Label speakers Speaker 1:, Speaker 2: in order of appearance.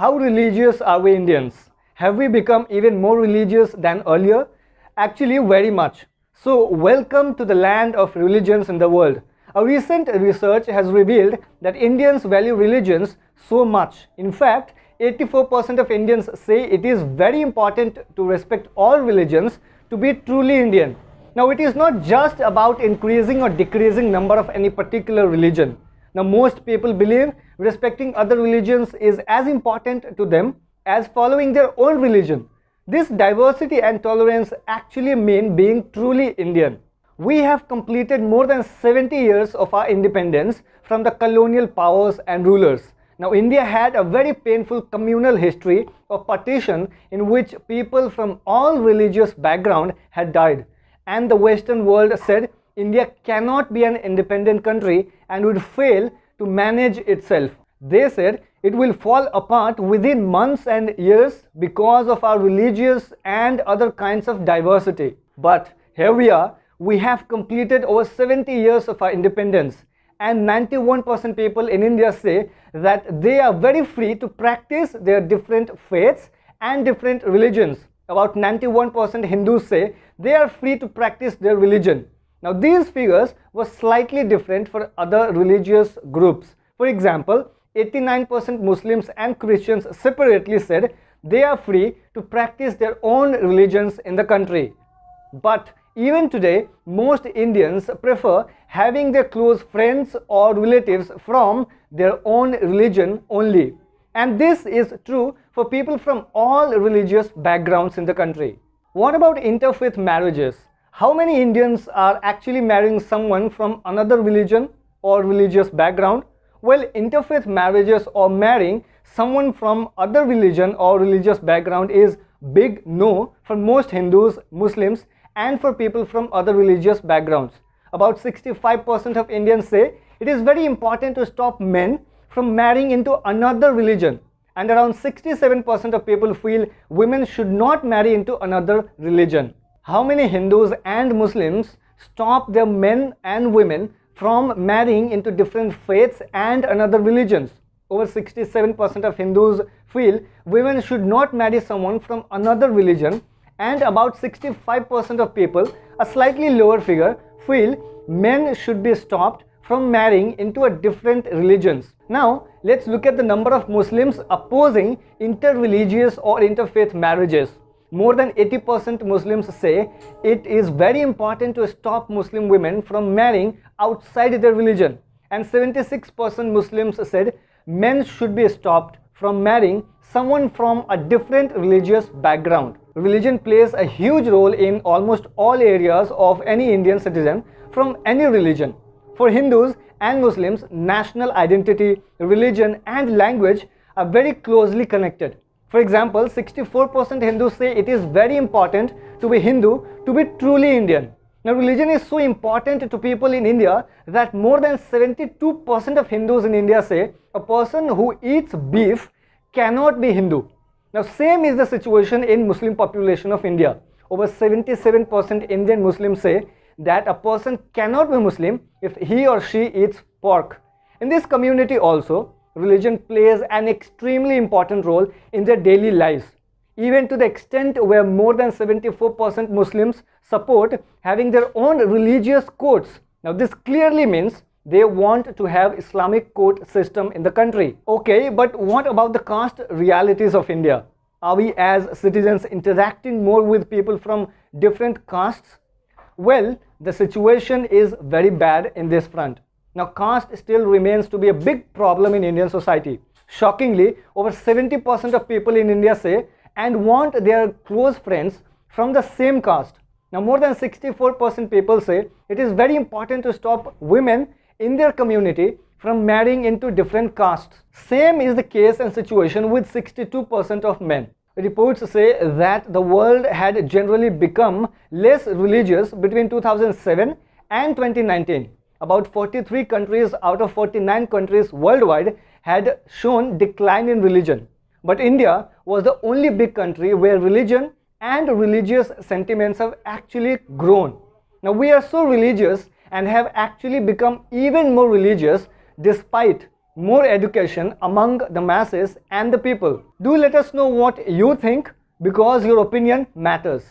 Speaker 1: How religious are we Indians? Have we become even more religious than earlier? Actually, very much. So, welcome to the land of religions in the world. A recent research has revealed that Indians value religions so much. In fact, 84% of Indians say it is very important to respect all religions to be truly Indian. Now, it is not just about increasing or decreasing number of any particular religion. Now, most people believe respecting other religions is as important to them as following their own religion. This diversity and tolerance actually mean being truly Indian. We have completed more than 70 years of our independence from the colonial powers and rulers. Now, India had a very painful communal history of partition in which people from all religious background had died. And the Western world said India cannot be an independent country and would fail to manage itself. They said it will fall apart within months and years because of our religious and other kinds of diversity. But here we are, we have completed over 70 years of our independence and 91% people in India say that they are very free to practice their different faiths and different religions. About 91% Hindus say they are free to practice their religion. Now these figures were slightly different for other religious groups. For example, 89% Muslims and Christians separately said they are free to practice their own religions in the country. But even today, most Indians prefer having their close friends or relatives from their own religion only. And this is true for people from all religious backgrounds in the country. What about interfaith marriages? how many Indians are actually marrying someone from another religion or religious background? Well, interfaith marriages or marrying someone from other religion or religious background is big no for most Hindus, Muslims and for people from other religious backgrounds. About 65% of Indians say it is very important to stop men from marrying into another religion and around 67% of people feel women should not marry into another religion. How many Hindus and Muslims stop their men and women from marrying into different faiths and another religions? Over 67% of Hindus feel women should not marry someone from another religion and about 65% of people, a slightly lower figure, feel men should be stopped from marrying into a different religions. Now, let's look at the number of Muslims opposing interreligious or interfaith marriages. More than 80% Muslims say it is very important to stop Muslim women from marrying outside their religion. And 76% Muslims said men should be stopped from marrying someone from a different religious background. Religion plays a huge role in almost all areas of any Indian citizen from any religion. For Hindus and Muslims, national identity, religion and language are very closely connected. For example, 64% Hindus say it is very important to be Hindu to be truly Indian. Now, religion is so important to people in India that more than 72% of Hindus in India say a person who eats beef cannot be Hindu. Now, same is the situation in Muslim population of India. Over 77% Indian Muslims say that a person cannot be Muslim if he or she eats pork. In this community also, religion plays an extremely important role in their daily lives, even to the extent where more than 74% Muslims support having their own religious courts. Now, this clearly means they want to have Islamic court system in the country. Okay, but what about the caste realities of India? Are we as citizens interacting more with people from different castes? Well, the situation is very bad in this front. Now caste still remains to be a big problem in Indian society. Shockingly, over 70% of people in India say and want their close friends from the same caste. Now more than 64% people say it is very important to stop women in their community from marrying into different castes. Same is the case and situation with 62% of men. Reports say that the world had generally become less religious between 2007 and 2019 about 43 countries out of 49 countries worldwide had shown decline in religion. But India was the only big country where religion and religious sentiments have actually grown. Now we are so religious and have actually become even more religious despite more education among the masses and the people. Do let us know what you think because your opinion matters.